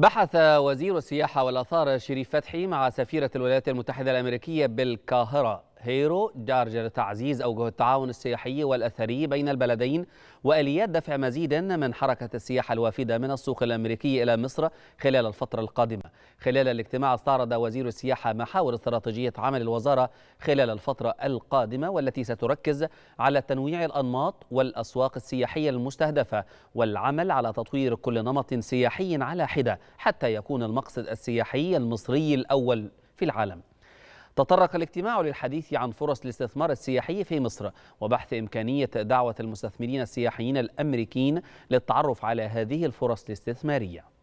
بحث وزير السياحة والآثار شريف فتحي مع سفيرة الولايات المتحدة الأمريكية بالقاهرة هيرو جارجر لتعزيز أوجه التعاون السياحي والأثري بين البلدين وآليات دفع مزيد من حركة السياحة الوافدة من السوق الأمريكي إلى مصر خلال الفترة القادمة خلال الاجتماع استعرض وزير السياحة محاور استراتيجية عمل الوزارة خلال الفترة القادمة والتي ستركز على تنويع الأنماط والأسواق السياحية المستهدفة والعمل على تطوير كل نمط سياحي على حدة حتى يكون المقصد السياحي المصري الأول في العالم تطرق الاجتماع للحديث عن فرص الاستثمار السياحي في مصر وبحث إمكانية دعوة المستثمرين السياحيين الأمريكيين للتعرف على هذه الفرص الاستثمارية